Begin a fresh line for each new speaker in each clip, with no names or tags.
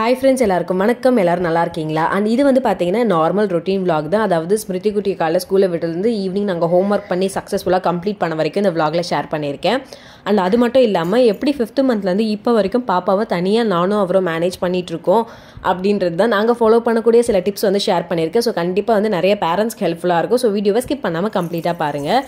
hi friends எல்லாருக்கும் வணக்கம் எல்லோரும் நல்லா இருக்கீங்களா அண்ட் இது வந்து பார்த்தீங்கன்னா நார்மல் ரொட்டீன் விலாக் தான் அதாவது ஸ்மிருதி குட்டி காலைல ஸ்கூலில் விட்டுலேருந்து ஈவினிங் நாங்கள் ஹோம் ஒர்க் பண்ணி சக்ஸஸ்ஃபுல்லாக கம்ப்ளீட் பண்ண வரைக்கும் இந்த விலாகில் ஷேர் பண்ணியிருக்கேன் அண்ட் அது மட்டும் இல்லாமல் எப்படி ஃபிஃப்த்து மந்த்லேருந்து இப்போ வரைக்கும் பாப்பாவை தனியாக நானும் அவரும் மேனேஜ் பண்ணிகிட்ருக்கோம் அப்படின்றது தான் நாங்கள் ஃபாலோ பண்ணக்கூடிய சில டிப்ஸ் வந்து ஷேர் பண்ணியிருக்கேன் ஸோ கண்டிப்பாக வந்து நிறைய பேரண்ட்ஸ்க்கு ஹெல்ப்ஃபுல்லாக இருக்கும் ஸோ வீடியோவை ஸ்கிப் பண்ணாமல் கம்ப்ளீட்டாக பாருங்கள்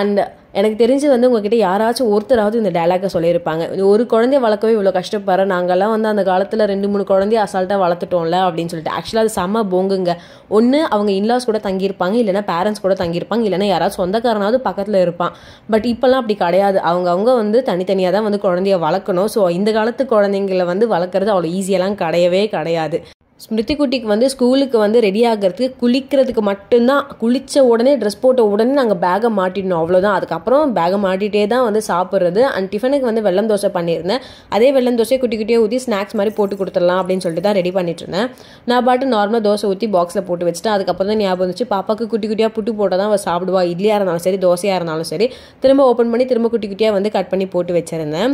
அண்ட் எனக்கு தெரிஞ்சு வந்து உங்ககிட்ட யாராச்சும் ஒருத்தராவது இந்த டைலாக்கை சொல்லியிருப்பாங்க ஒரு குழந்தைய வளர்க்கவே இவ்வளோ கஷ்டப்படுற நாங்கள்லாம் வந்து அந்த காலத்தில் ரெண்டு மூணு குழந்தைய அசால்ட்டாக வளர்த்துட்டோம்ல அப்படின்னு சொல்லிட்டு ஆக்சுவலாக அது செம்ம போங்குங்க ஒன்று அவங்க இன்லாஸ் கூட தங்கியிருப்பாங்க இல்லைனா பேரண்ட்ஸ் கூட தங்கியிருப்பாங்க இல்லைனா யாராவது சொந்தக்காரனாவது பக்கத்தில் இருப்பான் பட் இப்போல்லாம் அப்படி கிடையாது அவங்க அவங்க வந்து தனித்தனியாக தான் வந்து குழந்தைய வளர்க்கணும் ஸோ இந்த காலத்து குழந்தைங்கள வந்து வளர்க்குறது அவ்வளோ ஈஸியெல்லாம் கிடையவே கிடையாது ஸ்மிருதி குட்டிக்கு வந்து ஸ்கூலுக்கு வந்து ரெடி ஆகிறதுக்கு குளிக்கிறதுக்கு மட்டும்தான் குளித்த உடனே ட்ரெஸ் போட்ட உடனே நாங்கள் பேகை மாட்டிடணும் அவ்வளோதான் அதுக்கப்புறம் பேகை மாட்டிகிட்டே தான் வந்து சாப்பிட்றது அண்ட் டிஃபனுக்கு வந்து வெள்ளம் தோசை பண்ணியிருந்தேன் அதே வெள்ளம் தோசையை குட்டி குட்டியாக ஊற்றி ஸ்நாக்ஸ் மாதிரி போட்டு கொடுத்துடலாம் அப்படின்னு சொல்லிட்டு தான் ரெடி பண்ணிட்டுருந்தேன் நான் பாட்டு நார்மலாக தோசை ஊற்றி பாக்ஸில் போட்டு வச்சுட்டேன் அதுக்கப்புறம் தான் ஞாபகம் வந்துச்சு பாப்பாவுக்கு குட்டி குட்டியாக புட்டு போட்டால் தான் அவள் சாப்பிடுவா இட்லியாக இருந்தாலும் சரி தோசையாக இருந்தாலும் சரி திரும்ப ஓப்பன் பண்ணி திரும்ப குட்டி குட்டியாக வந்து கட் பண்ணி போட்டு வச்சுருந்தேன்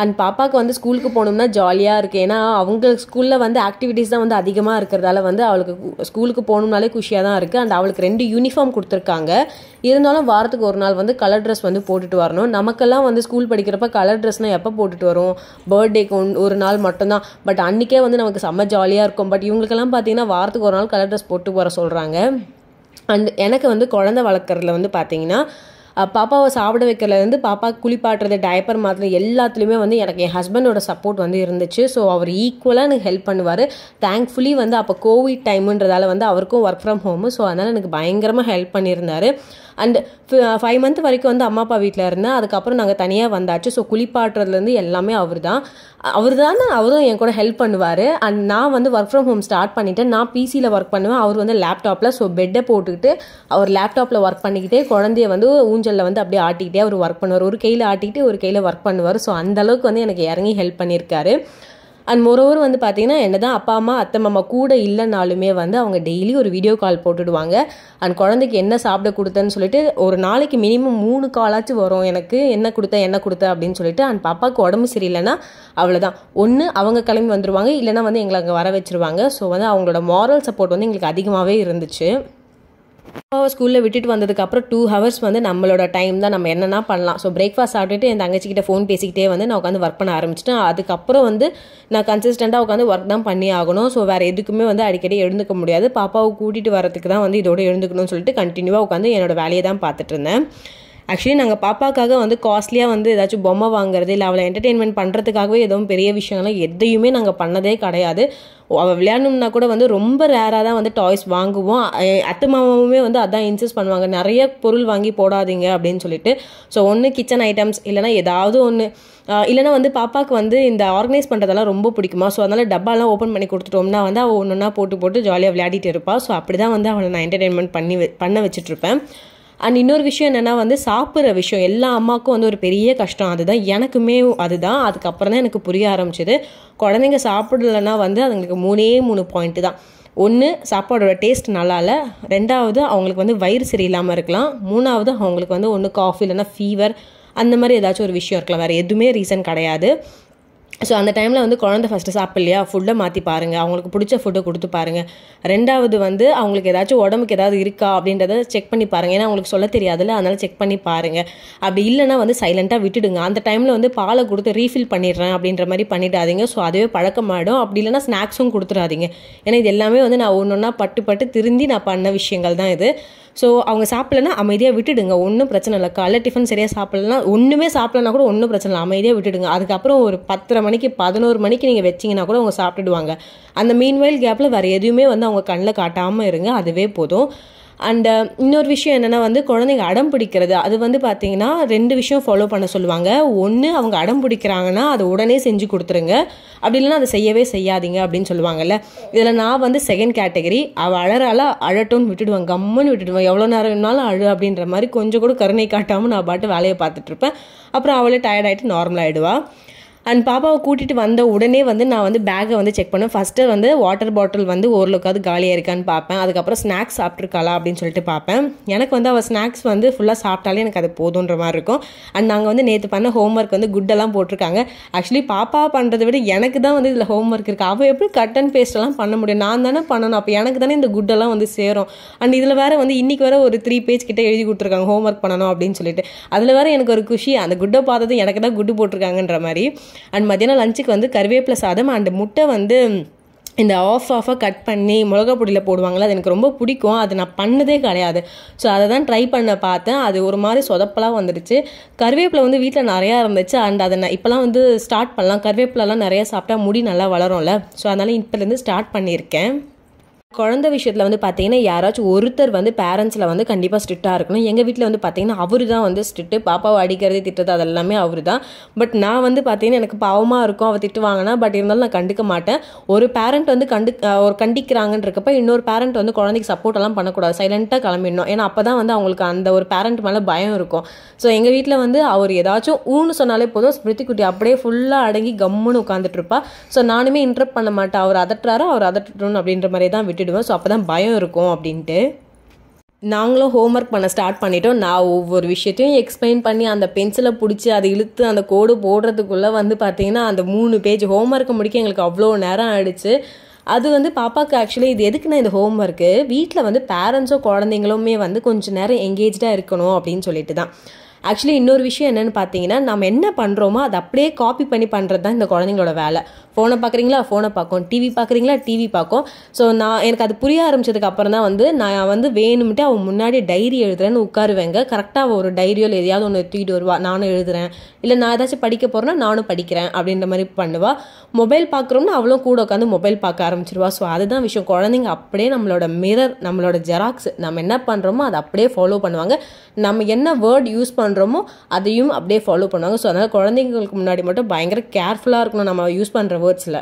அண்ட் பாப்பாவுக்கு வந்து ஸ்கூலுக்கு போகணும்னா ஜாலியாக இருக்குது ஏன்னா அவங்க ஸ்கூலில் வந்து ஆக்டிவிட்டீஸ் தான் வந்து அதிகமாக இருக்கிறதால வந்து அவளுக்கு ஸ்கூலுக்கு போகணும்னாலே குஷியாக தான் இருக்குது அண்ட் அவளுக்கு ரெண்டு யூனிஃபார்ம் கொடுத்துருக்காங்க இருந்தாலும் வாரத்துக்கு ஒரு நாள் வந்து கலர் ட்ரெஸ் வந்து போட்டுட்டு வரணும் நமக்கெல்லாம் வந்து ஸ்கூல் படிக்கிறப்ப கலர் ட்ரெஸ்னால் எப்போ போட்டுட்டு வரும் பர்த்டேக்கு ஒன் ஒரு நாள் மட்டும்தான் பட் அன்றைக்கே வந்து நமக்கு செம்ம ஜாலியாக இருக்கும் பட் இவங்களுக்கெல்லாம் பார்த்தீங்கன்னா வாரத்துக்கு ஒரு நாள் கலர் ட்ரெஸ் போட்டு வர சொல்கிறாங்க அண்ட் எனக்கு வந்து குழந்தை வளர்க்குறதுல வந்து பார்த்தீங்கன்னா பாப்பாவை சாப்பிட வைக்கிறதுலேருந்து பாப்பா குளிப்பாட்டுறது டயப்பர் மாத்திரம் எல்லாத்துலேயுமே வந்து எனக்கு என் ஹஸ்பண்டோட சப்போர்ட் வந்து இருந்துச்சு ஸோ அவர் ஈக்குவலாக எனக்கு ஹெல்ப் பண்ணுவார் தேங்க்ஃபுல்லி வந்து அப்போ கோவிட் டைமுன்றதால வந்து அவருக்கும் ஒர்க் ஃப்ரம் ஹோமு ஸோ அதனால் எனக்கு பயங்கரமாக ஹெல்ப் பண்ணியிருந்தார் அண்ட் ஃபைவ் மந்த் வரைக்கும் வந்து அம்மா அப்பா வீட்டில் இருந்தேன் அதுக்கப்புறம் நாங்கள் தனியாக வந்தாச்சு ஸோ குளிப்பாட்டுறதுலேருந்து எல்லாமே அவர் தான் அவர் தான் அவரும் என் கூட ஹெல்ப் பண்ணுவார் அண்ட் நான் வந்து ஒர்க் ஃப்ரம் ஹோம் ஸ்டார்ட் பண்ணிவிட்டேன் நான் பிசியில் ஒர்க் பண்ணுவேன் அவர் வந்து லேப்டாப்பில் ஸோ பெட்டை போட்டுக்கிட்டு அவர் லேப்டாப்பில் ஒர்க் பண்ணிக்கிட்டே குழந்தைய வந்து ஊஞ்சலில் வந்து அப்படியே ஆட்டிக்கிட்டே அவர் ஒர்க் பண்ணுவார் ஒரு கையில் ஆட்டிக்கிட்டு ஒரு கையில் ஒர்க் பண்ணுவார் ஸோ அந்தளவுக்கு வந்து எனக்கு இறங்கி ஹெல்ப் பண்ணியிருக்காரு அண்ட் மொரோவர் வந்து பார்த்திங்கன்னா என்ன தான் அப்பா அம்மா அத்தை மாமா கூட இல்லைனாலுமே வந்து அவங்க டெய்லி ஒரு வீடியோ கால் போட்டுடுவாங்க அண்ட் குழந்தைக்கு என்ன சாப்பிட கொடுத்தேன்னு சொல்லிட்டு ஒரு நாளைக்கு மினிமம் மூணு காலாச்சும் வரும் எனக்கு என்ன கொடுத்த என்ன கொடுத்த அப்படின்னு சொல்லிட்டு அண்ட் பாப்பாவுக்கு உடம்பு சரியில்லைன்னா அவ்வளோதான் ஒன்று அவங்க கிளம்பி வந்துடுவாங்க இல்லைனா வந்து எங்களை அங்கே வர வச்சுருவாங்க ஸோ வந்து அவங்களோட மாரல் சப்போர்ட் வந்து எங்களுக்கு அதிகமாகவே இருந்துச்சு அப்பாவை ஸ்கூலில் விட்டுட்டு வந்ததுக்கப்புறம் டூ ஹவர்ஸ் வந்து நம்மளோட டைம் தான் நம்ம என்னென்னா பண்ணலாம் ஸோ பிரேக்ஃபாஸ்ட் சாப்பிட்டுட்டு என் தங்கச்சிக்கிட்ட ஃபோன் பேசிக்கிட்டே வந்து நான் உட்காந்து ஒர்க் பண்ண ஆரம்பிச்சிட்டேன் அதுக்கப்புறம் வந்து நான் கன்சிஸ்டண்ட்டாக உட்காந்து ஒர்க் தான் பண்ணி ஆகணும் ஸோ வேறு எதுக்குமே வந்து அடிக்கடி எழுந்துக்க முடியாது பாப்பாவை கூட்டிகிட்டு வரதுக்கு தான் வந்து இதோட எழுந்துக்கணும்னு சொல்லிட்டு கண்டினியூவாக உட்காந்து என்னோடய வேலையை தான் பார்த்துட்டு இருந்தேன் ஆக்சுவலி நாங்கள் பாப்பாக்காக வந்து காஸ்ட்லியாக வந்து ஏதாச்சும் பொம்மை வாங்குறது இல்லை அவளை என்டர்டெயின்மெண்ட் பண்ணுறதுக்காகவே எதுவும் பெரிய விஷயங்கள்லாம் எதையுமே நாங்கள் பண்ணதே கிடையாது அவள் விளையாடணும்னா கூட வந்து ரொம்ப ரேராக தான் வந்து டாய்ஸ் வாங்குவோம் அத்து மாமாவுமே வந்து அதான் இன்சிஸ்ட் பண்ணுவாங்க நிறைய பொருள் வாங்கி போடாதீங்க அப்படின்னு சொல்லிட்டு ஸோ ஒன்று கிச்சன் ஐட்டம்ஸ் இல்லைனா ஏதாவது ஒன்று இல்லைனா வந்து பாப்பாவுக்கு வந்து இந்த ஆர்கனைஸ் பண்ணுறதெல்லாம் ரொம்ப பிடிக்குமா ஸோ அதனால் டப்பாலாம் ஓப்பன் பண்ணி கொடுத்துட்டோம்னா வந்து அவள் ஒன்று ஒன்றா போட்டு போட்டு ஜாலியாக விளையாடிட்டு இருப்பாள் ஸோ அப்படி தான் வந்து அவளை நான் என்டர்டெயின்மெண்ட் பண்ணி பண்ண வச்சுட்ருப்பேன் அண்ட் இன்னொரு விஷயம் என்னென்னா வந்து சாப்பிட்ற விஷயம் எல்லா அம்மாவுக்கும் வந்து ஒரு பெரிய கஷ்டம் அதுதான் எனக்குமே அதுதான் அதுக்கப்புறம் தான் எனக்கு புரிய ஆரம்பிச்சது குழந்தைங்க சாப்பிடலன்னா வந்து அதுங்களுக்கு மூணே மூணு பாயிண்ட்டு தான் ஒன்று சாப்பாடோட டேஸ்ட் நல்லா இல்லை ரெண்டாவது அவங்களுக்கு வந்து வயிறு சரியில்லாமல் இருக்கலாம் மூணாவது அவங்களுக்கு வந்து ஒன்று காஃபி இல்லைன்னா ஃபீவர் அந்த மாதிரி ஏதாச்சும் ஒரு விஷயம் இருக்கலாம் வேறு எதுவுமே ரீசன் கிடையாது ஸோ அந்த டைமில் வந்து குழந்த ஃபஸ்ட்டு சாப்பிட்லையா ஃபுட்டை மாற்றி பாருங்கள் அவங்களுக்கு பிடிச்ச ஃபுட்டை கொடுத்து பாருங்கள் ரெண்டாவது வந்து அவங்களுக்கு ஏதாச்சும் உடம்புக்கு ஏதாவது இருக்கா அப்படின்றத செக் பண்ணி பாருங்கள் ஏன்னா அவங்களுக்கு சொல்ல தெரியாதுல்ல அதனால் செக் பண்ணி பாருங்கள் அப்படி இல்லைனா வந்து சைலண்ட்டாக விட்டுடுங்க அந்த டைமில் வந்து பாலை கொடுத்து ரீஃபில் பண்ணிடுறேன் அப்படின்ற மாதிரி பண்ணிடாதீங்க ஸோ அதுவே பழக்கமாயிடும் அப்படி இல்லைனா ஸ்நாக்ஸும் கொடுத்துடாதீங்க ஏன்னா இது எல்லாமே வந்து நான் ஒன்று ஒன்றா பட்டு பட்டு திருந்தி நான் பண்ண விஷயங்கள் தான் இது ஸோ அவங்க சாப்பிட்லன்னா அமைதியாக விட்டுடுங்க ஒன்றும் பிரச்சனை இல்லை காலைல டிஃபன் சரியாக சாப்பிட்லன்னா ஒன்றுமே சாப்பிட்லனா கூட ஒன்றும் பிரச்சனை இல்லை அமைதியாக விட்டுடுங்க அதுக்கப்புறம் ஒரு பத்தரை மணிக்கு பதினோரு மணிக்கு நீங்கள் வச்சிங்கன்னா கூட அவங்க சாப்பிட்டுடுவாங்க அந்த வயல் கேப்பில் வேறு எதுவுமே வந்து அவங்க கண்ணில் காட்டாமல் இருங்க அதுவே போதும் அண்ட் uh, இன்னொரு விஷயம் என்னென்னா வந்து குழந்தைங்க அடம் பிடிக்கிறது அது வந்து பார்த்தீங்கன்னா ரெண்டு விஷயம் ஃபாலோ பண்ண சொல்லுவாங்க ஒன்று அவங்க அடம் பிடிக்கிறாங்கன்னா அதை உடனே செஞ்சு கொடுத்துருங்க அப்படி இல்லைன்னா அதை செய்யவே செய்யாதீங்க அப்படின்னு சொல்லுவாங்கல்ல இதில் நான் வந்து செகண்ட் கேட்டகரி அவள் அழறால அழட்டோன்னு விட்டுடுவேன் கம்முன்னு விட்டுடுவேன் எவ்வளோ நேரம் வேணாலும் அழு அப்படின்ற மாதிரி கொஞ்சம் கூட கருணை காட்டாமல் நான் பாட்டு வேலையை பார்த்துட்ருப்பேன் அப்புறம் அவளே டயர்டாயிட்டு நார்மல் ஆகிடுவா அண்ட் பாப்பாவை கூட்டிகிட்டு வந்த உடனே வந்து நான் வந்து பேக்கை வந்து செக் பண்ணுவேன் ஃபஸ்ட்டு வந்து வாட்டர் பாட்டில் வந்து ஓரளவுக்காவது காலியாக இருக்கான்னு பார்ப்பேன் அதுக்கப்புறம் ஸ்நாக்ஸ் சாப்பிட்ருக்காளா அப்படின்னு சொல்லிட்டு பார்ப்பேன் எனக்கு வந்து அவள் ஸ்நாக்ஸ் வந்து ஃபுல்லாக சாப்பிட்டாலே எனக்கு அது போதுன்ற மாதிரி இருக்கும் அண்ட் நாங்கள் வந்து நேற்று பண்ண ஹோம்ஒர்க் வந்து குட்டெல்லாம் போட்டிருக்காங்க ஆக்சுவலி பாப்பா பண்ணுறதை விட எனக்கு தான் வந்து இதில் ஹோம்ஒர்க் இருக்குது அவள் எப்படி கட் அண்ட் பேஸ்டெல்லாம் பண்ண முடியும் நான் தானே பண்ணணும் அப்போ எனக்கு தானே இந்த குட்டெல்லாம் வந்து சேரும் அண்ட் இதில் வேறு வந்து இன்றைக்கி வேறு ஒரு த்ரீ பேஜ் கிட்டே எழுதி கொடுத்துருக்காங்க ஹோம்ஒர்க் பண்ணணும் அப்படின்னு சொல்லிட்டு அதில் வேறு எனக்கு ஒரு குஷி அந்த குட்டை பார்த்ததும் எனக்கு தான் குட்டு போட்டிருக்காங்கன்ற மாதிரி அண்ட் மத்தியானம் லஞ்சுக்கு வந்து கருவேப்பிலை சாதம் அண்ட் முட்டை வந்து இந்த ஆஃப் ஆஃபாக கட் பண்ணி மிளகா பொடியில் போடுவாங்களே அது எனக்கு ரொம்ப பிடிக்கும் அது நான் பண்ணதே கிடையாது ஸோ அதை தான் ட்ரை பண்ண பார்த்தேன் அது ஒரு மாதிரி சொதப்பலாக வந்துடுச்சு கருவேப்பிலை வந்து வீட்டில் நிறையா இருந்துச்சு அண்ட் அதை நான் இப்போலாம் வந்து ஸ்டார்ட் பண்ணலாம் கருவேப்பிலலாம் நிறையா சாப்பிட்டா முடி நல்லா வளரும்ல ஸோ அதனால் இப்போலேருந்து ஸ்டார்ட் பண்ணியிருக்கேன் குழந்த விஷயத்தில் வந்து பார்த்தீங்கன்னா யாராச்சும் ஒருத்தர் வந்து பேரண்ட்ஸில் வந்து கண்டிப்பாக ஸ்ட்ரிக்டாக இருக்கணும் எங்கள் வீட்டில் வந்து பார்த்தீங்கன்னா அவரு தான் வந்து ஸ்ட்ரிக்ட்டு பாப்பாவை அடிக்கிறது திட்டுறது அதெல்லாமே அவர் தான் பட் நான் வந்து பார்த்தீங்கன்னா எனக்கு பாவமாக இருக்கும் அவள் திட்டுவாங்கன்னா பட் இருந்தாலும் நான் கண்டுக்க மாட்டேன் ஒரு பேரண்ட் வந்து கண்டு ஒரு கண்டிக்கிறாங்கன்றப்ப இன்னொரு பேரண்ட் வந்து குழந்தைக்கு சப்போர்ட் எல்லாம் பண்ணக்கூடாது சைலண்ட்டாக கிளம்பிடணும் ஏன்னா அப்போ தான் வந்து அவங்களுக்கு அந்த ஒரு பேரண்ட் மேலே பயம் இருக்கும் ஸோ எங்கள் வீட்டில் வந்து அவர் ஏதாச்சும் ஊன்னு சொன்னாலே போதும் ஸ்மிருதி குட்டி அப்படியே ஃபுல்லாக அடங்கி கம்முன்னு உட்காந்துட்டு இருப்பா ஸோ நானுமே இன்ட்ரப்ட் பண்ண மாட்டேன் அவர் அதட்டுறாரோ அவர் அதட்டணும் அப்படின்ற மாதிரி தான் விட்டு விட்டுடுவேன் ஸோ அப்போ தான் பயம் இருக்கும் அப்படின்ட்டு நாங்களும் ஹோம் ஒர்க் பண்ண ஸ்டார்ட் பண்ணிட்டோம் நான் ஒவ்வொரு விஷயத்தையும் எக்ஸ்பிளைன் பண்ணி அந்த பென்சிலை பிடிச்சி அதை இழுத்து அந்த கோடு போடுறதுக்குள்ளே வந்து பார்த்திங்கன்னா அந்த மூணு பேஜ் ஹோம் ஒர்க்கை முடிக்க எங்களுக்கு அவ்வளோ நேரம் ஆயிடுச்சு அது வந்து பாப்பாவுக்கு ஆக்சுவலி இது எதுக்குன்னா இந்த ஹோம் ஒர்க்கு வீட்டில் வந்து பேரண்ட்ஸோ குழந்தைங்களுமே வந்து கொஞ்சம் நேரம் எங்கேஜாக இருக்கணும் அப்படின்னு சொல்லிட்டு தான் ஆக்சுவலி இன்னொரு விஷயம் என்னென்னு பார்த்தீங்கன்னா நம்ம என்ன பண்ணுறோமோ அதை அப்படியே காப்பி பண்ணி பண்ணுறது தான் இந்த குழந்தைங்களோட வேலை ஃபோனை பார்க்குறீங்களா ஃபோனை பார்க்கும் டிவி பார்க்குறீங்களா டிவி பார்க்கும் ஸோ நான் எனக்கு அது புரிய ஆரம்பிச்சதுக்கு அப்புறம் தான் வந்து நான் வந்து வேணும்ட்டு அவன் முன்னாடி டைரி எழுதுறேன்னு உட்காருவேங்க கரெக்டாக ஒரு டைரியோ இல்லை எதையாவது ஒன்று தூக்கிட்டு வருவா நானும் எழுதுறேன் இல்லை நான் ஏதாச்சும் படிக்க போகிறேன்னா நானும் படிக்கிறேன் அப்படின்ற மாதிரி பண்ணுவா மொபைல் பார்க்குறோம்னா அவளும் கூட உட்காந்து மொபைல் பார்க்க ஆரம்பிச்சிருவா ஸோ அதுதான் விஷயம் குழந்தைங்க அப்படியே நம்மளோட மிரர் நம்மளோட ஜெராக்ஸ் நம்ம என்ன பண்ணுறோமோ அதை அப்படியே ஃபாலோ பண்ணுவாங்க நம்ம என்ன வேர்ட் யூஸ் பண்ணுறோம் பண்ணுறோமோ அதையும் அப்படியே ஃபாலோ பண்ணுவாங்க ஸோ அதனால் குழந்தைங்களுக்கு முன்னாடி மட்டும் பயங்கர கேர்ஃபுல்லாக இருக்கணும் நம்ம யூஸ் பண்ணுற வேர்ட்ஸில்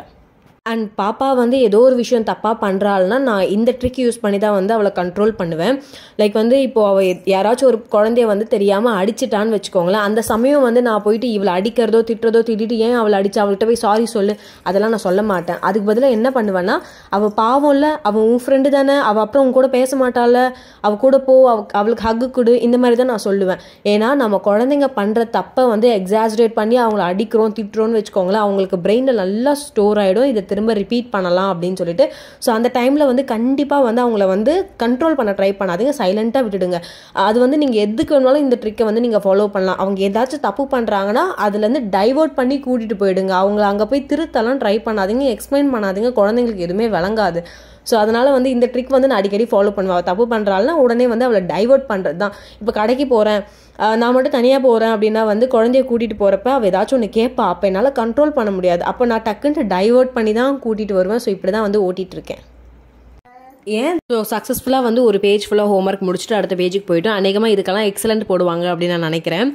அண்ட் பாப்பா வந்து ஏதோ ஒரு விஷயம் தப்பாக பண்ணுறாள்னா நான் இந்த ட்ரிக் யூஸ் பண்ணி தான் வந்து அவளை கண்ட்ரோல் பண்ணுவேன் லைக் வந்து இப்போது அவள் யாராச்சும் ஒரு குழந்தைய வந்து தெரியாமல் அடிச்சிட்டான்னு வச்சுக்கோங்களேன் அந்த சமயம் வந்து நான் போயிட்டு இவளை அடிக்கிறதோ திட்டுறதோ திட்டிட்டு ஏன் அவளை அடிச்சு அவள்கிட்ட போய் சாரி சொல்லு அதெல்லாம் நான் சொல்ல மாட்டேன் அதுக்கு பதிலாக என்ன பண்ணுவேன்னா அவள் பாவம்ல அவன் உன் ஃப்ரெண்டு தானே அவள் அப்புறம் உன் கூட பேச மாட்டாள் அவள் கூட போ அவ அவளுக்கு ஹக்கு கொடு இந்த மாதிரி தான் நான் சொல்லுவேன் ஏன்னா நம்ம குழந்தைங்க பண்ணுற தப்பை வந்து எக்ஸாஜரேட் பண்ணி அவங்கள அடிக்கிறோம் திட்டுறோன்னு வச்சுக்கோங்களேன் அவங்களுக்கு பிரெயினில் நல்லா ஸ்டோர் ஆகிடும் இதை திரு திரும்ப ரிப்பீட் பண்ணலாம் அப்படின்னு சொல்லிட்டு ஸோ அந்த டைமில் வந்து கண்டிப்பாக வந்து அவங்கள வந்து கண்ட்ரோல் பண்ண ட்ரை பண்ணாதீங்க சைலண்ட்டாக விட்டுடுங்க அது வந்து நீங்கள் எதுக்கு வேணாலும் இந்த ட்ரிக்கை வந்து நீங்கள் ஃபாலோ பண்ணலாம் அவங்க ஏதாச்சும் தப்பு பண்ணுறாங்கன்னா அதுலேருந்து டைவர்ட் பண்ணி கூட்டிகிட்டு போயிடுங்க அவங்கள அங்கே போய் திருத்தலாம் ட்ரை பண்ணாதீங்க எக்ஸ்பிளைன் பண்ணாதீங்க குழந்தைங்களுக்கு எதுவுமே விளங்காது ஸோ அதனால் வந்து இந்த ட்ரிக் வந்து நான் அடிக்கடி ஃபாலோ பண்ணுவேன் தப்பு பண்ணுறாள்னா உடனே வந்து அவளை டைவர்ட் பண்ணுறது தான் இப்போ கடைக்கு போகிறேன் நான் மட்டும் தனியாக போகிறேன் அப்படின்னா வந்து குழந்தைய கூட்டிகிட்டு போகிறப்ப அவள் ஏதாச்சும் ஒன்று கேட்பா அப்போ என்னால் கண்ட்ரோல் பண்ண முடியாது அப்போ நான் டக்குன்னு டைவர்ட் பண்ணி தான் கூட்டிகிட்டு வருவேன் ஸோ இப்படி தான் வந்து ஓட்டிகிட்ருக்கேன் ஏன் ஸோ சக்ஸஸ்ஃபுல்லாக வந்து ஒரு பேஜ் ஃபுல்லாக ஹோம் ஒர்க் முடிச்சுட்டு அடுத்த பேஜுக்கு போயிட்டோம் அநேகமாக இதுக்கெல்லாம் எக்ஸலண்ட் போடுவாங்க அப்படின்னு நான் நினைக்கிறேன்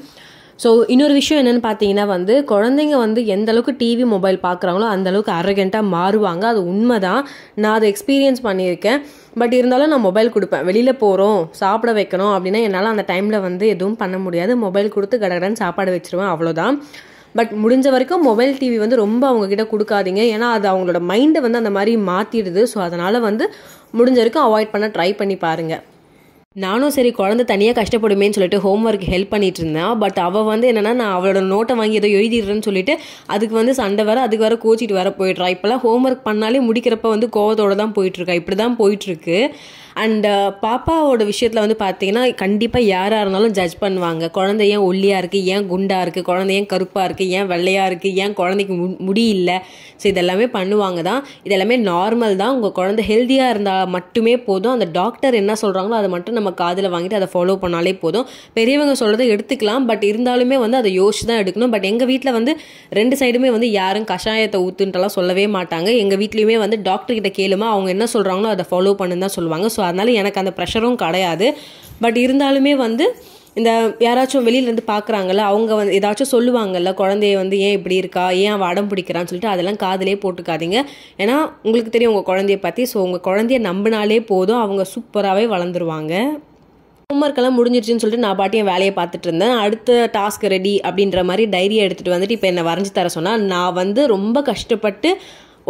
ஸோ இன்னொரு விஷயம் என்னென்னு பார்த்தீங்கன்னா வந்து குழந்தைங்க வந்து எந்த அளவுக்கு டிவி மொபைல் பார்க்குறாங்களோ அந்தளவுக்கு அரகண்ட்டாக மாறுவாங்க அது உண்மை தான் நான் அதை எக்ஸ்பீரியன்ஸ் பண்ணியிருக்கேன் பட் இருந்தாலும் நான் மொபைல் கொடுப்பேன் வெளியில் போகிறோம் சாப்பிட வைக்கணும் அப்படின்னா என்னால் அந்த டைமில் வந்து எதுவும் பண்ண முடியாது மொபைல் கொடுத்து கடகடன்னு சாப்பாடு வச்சுருவேன் அவ்வளோதான் பட் முடிஞ்ச வரைக்கும் மொபைல் டிவி வந்து ரொம்ப அவங்கக்கிட்ட கொடுக்காதீங்க ஏன்னா அது அவங்களோட மைண்டை வந்து அந்த மாதிரி மாற்றிடுது ஸோ அதனால் வந்து முடிஞ்ச வரைக்கும் அவாய்ட் பண்ண ட்ரை பண்ணி பாருங்கள் நானும் சரி குழந்தை தனியாக கஷ்டப்படுமேன்னு சொல்லிட்டு ஹோம் ஒர்க் ஹெல்ப் பண்ணிட்டு இருந்தான் பட் அவள் வந்து என்னென்னா நான் அவளோட நோட்டை வாங்கி ஏதோ எழுதிடுறேன்னு சொல்லிட்டு அதுக்கு வந்து சண்டை வர அதுக்கு வர கோச்சிட்டு வர போயிடுறா இப்போல்லாம் ஹோம் ஒர்க் பண்ணாலே முடிக்கிறப்ப வந்து கோவத்தோடு தான் போயிட்டுருக்கா இப்படி தான் போயிட்டுருக்கு அண்ட் uh, பாப்பாவோட விஷயத்தில் வந்து பார்த்தீங்கன்னா கண்டிப்பாக யாராக இருந்தாலும் ஜட்ஜ் பண்ணுவாங்க குழந்தை ஏன் ஒல்லியாக இருக்குது ஏன் குண்டாக இருக்குது குழந்தை ஏன் கருப்பாக இருக்குது ஏன் வெள்ளையாக இருக்குது ஏன் குழந்தைக்கு மு முடியல ஸோ இதெல்லாமே பண்ணுவாங்க தான் இதெல்லாமே நார்மல் தான் உங்கள் குழந்தை ஹெல்த்தியாக இருந்தால் மட்டுமே போதும் அந்த டாக்டர் என்ன சொல்கிறாங்களோ அதை மட்டும் நம்ம காதில் வாங்கிட்டு அதை ஃபாலோ பண்ணாலே போதும் பெரியவங்க சொல்கிறத எடுத்துக்கலாம் பட் இருந்தாலுமே வந்து அதை யோசிச்சு தான் எடுக்கணும் பட் எங்கள் வீட்டில் வந்து ரெண்டு சைடுமே வந்து யாரும் கஷாயத்தை ஊத்துன்றலாம் சொல்லவே மாட்டாங்க எங்கள் வீட்லேயுமே வந்து டாக்டர்கிட்ட கேளுமா அவங்க என்ன சொல்கிறாங்களோ அதை ஃபாலோ பண்ணுன்னு தான் சொல்லுவாங்க ஸோ அதனால் எனக்கு அந்த ப்ரெஷரும் கிடையாது பட் இருந்தாலுமே வந்து இந்த யாராச்சும் வெளியிலேருந்து பார்க்குறாங்கல்ல அவங்க வந்து ஏதாச்சும் சொல்லுவாங்கல்ல குழந்தைய வந்து ஏன் இப்படி இருக்கா ஏன் அவள் அடம் பிடிக்கிறான்னு சொல்லிட்டு அதெல்லாம் காதலே போட்டுக்காதீங்க ஏன்னா உங்களுக்கு தெரியும் உங்கள் குழந்தைய பற்றி ஸோ உங்கள் குழந்தைய நம்பினாலே போதும் அவங்க சூப்பராகவே வளர்ந்துருவாங்க ஹோம்ஒர்க்கெல்லாம் முடிஞ்சிருச்சுன்னு சொல்லிட்டு நான் பாட்டி என் வேலையை பார்த்துட்டு இருந்தேன் அடுத்த டாஸ்க் ரெடி அப்படின்ற மாதிரி டைரியை எடுத்துகிட்டு வந்துட்டு இப்போ என்னை வரைஞ்சி தர சொன்னால் நான் வந்து ரொம்ப கஷ்டப்பட்டு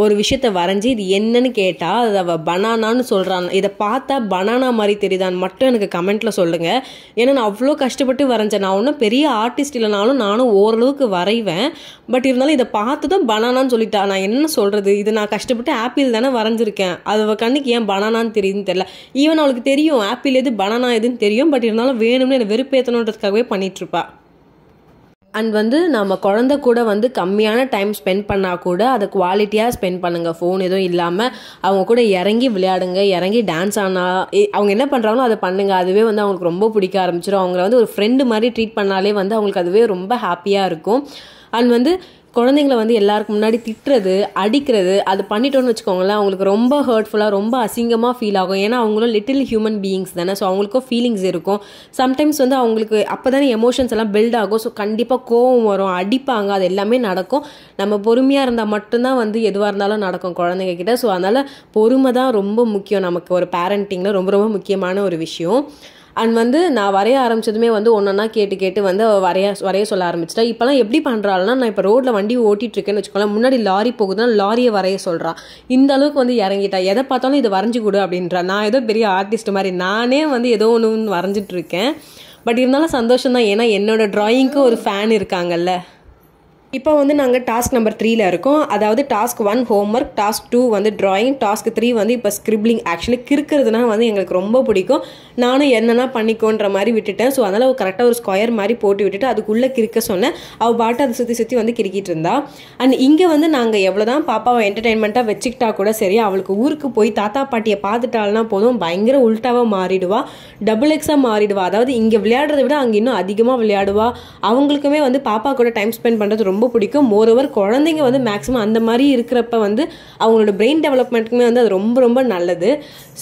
ஒரு விஷயத்த வரைஞ்சி இது என்னன்னு கேட்டால் அது அவள் பனானான்னு சொல்கிறான் இதை பார்த்தா பனானா மாதிரி தெரியுதான்னு மட்டும் எனக்கு கமெண்ட்டில் சொல்லுங்கள் ஏன்னா நான் அவ்வளோ கஷ்டப்பட்டு வரைஞ்சேன் நான் ஒன்றும் பெரிய ஆர்டிஸ்ட் இல்லைனாலும் நானும் ஓரளவுக்கு வரைவேன் பட் இருந்தாலும் இதை பார்த்து தான் பனானான்னு சொல்லிட்டா நான் என்ன சொல்கிறது இது நான் கஷ்டப்பட்டு ஆப்பிள் தானே வரைஞ்சிருக்கேன் அது அவள் கண்ணுக்கு ஏன் பனானான்னு தெரியுதுன்னு தெரில ஈவன் அவளுக்கு தெரியும் ஆப்பிள் எது பனானா எதுன்னு தெரியும் பட் இருந்தாலும் வேணும்னு என்னை வெறுப்பேற்றணுன்றதுக்காகவே பண்ணிகிட்ருப்பாள் அண்ட் வந்து நம்ம குழந்த கூட வந்து கம்மியான டைம் ஸ்பெண்ட் பண்ணால் கூட அதை குவாலிட்டியாக ஸ்பெண்ட் பண்ணுங்கள் ஃபோன் எதுவும் இல்லாமல் அவங்க கூட இறங்கி விளையாடுங்க இறங்கி டான்ஸ் ஆனால் அவங்க என்ன பண்ணுறாங்களோ அதை பண்ணுங்கள் அதுவே வந்து அவங்களுக்கு ரொம்ப பிடிக்க ஆரம்பிச்சிடும் அவங்கள வந்து ஒரு ஃப்ரெண்டு மாதிரி ட்ரீட் பண்ணாலே வந்து அவங்களுக்கு அதுவே ரொம்ப ஹாப்பியாக இருக்கும் அண்ட் வந்து குழந்தைங்கள வந்து எல்லாருக்கும் முன்னாடி திட்டுறது அடிக்கிறது அது பண்ணிட்டோன்னு வச்சுக்கோங்களேன் அவங்களுக்கு ரொம்ப ஹர்ட்ஃபுல்லாக ரொம்ப அசிங்கமாக ஃபீல் ஆகும் ஏன்னா அவங்களும் லிட்டில் ஹியூமன் பீயிங்ஸ் தானே ஸோ அவங்களுக்கும் ஃபீலிங்ஸ் இருக்கும் சம்டைம்ஸ் வந்து அவங்களுக்கு அப்போ தானே எமோஷன்ஸ் எல்லாம் பில்ட் ஆகும் ஸோ கண்டிப்பாக கோவம் வரும் அடிப்பாங்க அது எல்லாமே நடக்கும் நம்ம பொறுமையாக இருந்தால் மட்டும்தான் வந்து எதுவாக இருந்தாலும் நடக்கும் குழந்தைங்க கிட்ட ஸோ அதனால் பொறுமை தான் ரொம்ப முக்கியம் நமக்கு ஒரு பேரண்டிங்கில் ரொம்ப ரொம்ப முக்கியமான ஒரு விஷயம் அண்ட் வந்து நான் வரைய ஆரம்பித்ததுமே வந்து ஒன்றா கேட்டு கேட்டு வந்து வரைய வரைய சொல்ல ஆரம்பிச்சிட்டா இப்போலாம் எப்படி பண்ணுறாள்னா நான் இப்போ ரோட்டில் வண்டி ஓட்டிகிட்ருக்கேன்னு வச்சுக்கோங்களேன் முன்னாடி லாரி போகுதுன்னா லாரியை வரைய சொல்கிறான் இந்த அளவுக்கு வந்து இறங்கிட்டா எதை பார்த்தாலும் இதை வரைஞ்சி கொடு அப்படின்றா நான் ஏதோ பெரிய ஆர்டிஸ்ட் மாதிரி நானே வந்து ஏதோ ஒன்று வரைஞ்சிட்ருக்கேன் பட் இருந்தாலும் சந்தோஷம் தான் ஏன்னா என்னோடய ட்ராயிங்க்கு ஒரு ஃபேன் இருக்காங்கல்ல இப்போ வந்து நாங்கள் டாஸ்க் நம்பர் த்ரீல இருக்கோம் அதாவது task one homework task two வந்து ட்ராயிங் டாஸ்க் த்ரீ வந்து இப்போ ஸ்கிரிப்ளிங் ஆக்சுவலி கிறுக்கிறதுனா வந்து எங்களுக்கு ரொம்ப பிடிக்கும் நானும் என்னென்னா பண்ணிக்கோன்ற மாதிரி விட்டுட்டேன் ஸோ அதனால் கரெக்டாக ஒரு ஸ்கொயர் மாதிரி போட்டு விட்டுட்டு அதுக்குள்ளே கிறுக்க சொன்னேன் அவள் பாட்டு அதை சுற்றி சுற்றி வந்து கிறுக்கிட்டு இருந்தா அண்ட் இங்கே வந்து நாங்கள் எவ்வளோ தான் பாப்பாவை என்டர்டைன்மெண்ட்டாக வச்சுக்கிட்டா கூட சரி அவளுக்கு ஊருக்கு போய் தாத்தா பாட்டியை பார்த்துட்டாள்னா போதும் பயங்கர உல்ட்டாவாக மாறிடுவா டபுள் எக்ஸாக மாறிடுவா அதாவது இங்கே விளையாடுறத விட அங்கே இன்னும் அதிகமாக விளையாடுவா அவங்களுக்குமே வந்து பாப்பா கூட டைம் ஸ்பெண்ட் பண்ணுறது ரொம்ப ரொம்ப பிடிக்கும் மோரோவர் குழந்தைங்க வந்து மேக்ஸிமம் அந்த மாதிரி இருக்கிறப்ப வந்து அவங்களோட பிரெயின் டெவலப்மெண்ட்டுக்குமே வந்து அது ரொம்ப ரொம்ப நல்லது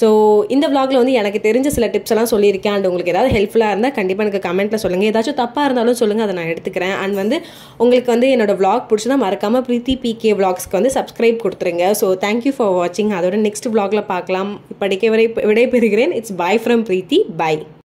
ஸோ இந்த விளாகில் வந்து எனக்கு தெரிஞ்ச சில டிப்ஸ் எல்லாம் சொல்லியிருக்கேன் அண்ட் உங்களுக்கு ஏதாவது ஹெல்ப்ஃபுல்லாக இருந்தால் கண்டிப்பாக எனக்கு கமெண்ட்டில் சொல்லுங்கள் ஏதாச்சும் தப்பாக இருந்தாலும் சொல்லுங்கள் அதை நான் எடுத்துக்கிறேன் அண்ட் வந்து உங்களுக்கு வந்து என்னோட விளாக் பிடிச்சதா மறக்காமல் பிரீத்தி பிகே விளாக்ஸ்க்கு வந்து சப்ஸ்கிரைப் கொடுத்துருங்க ஸோ தேங்க்யூ ஃபார் வாட்சிங் அதோட நெக்ஸ்ட் விளாகில் பார்க்கலாம் படிக்க வரை விடைபெறுகிறேன் it's bye from Preethi bye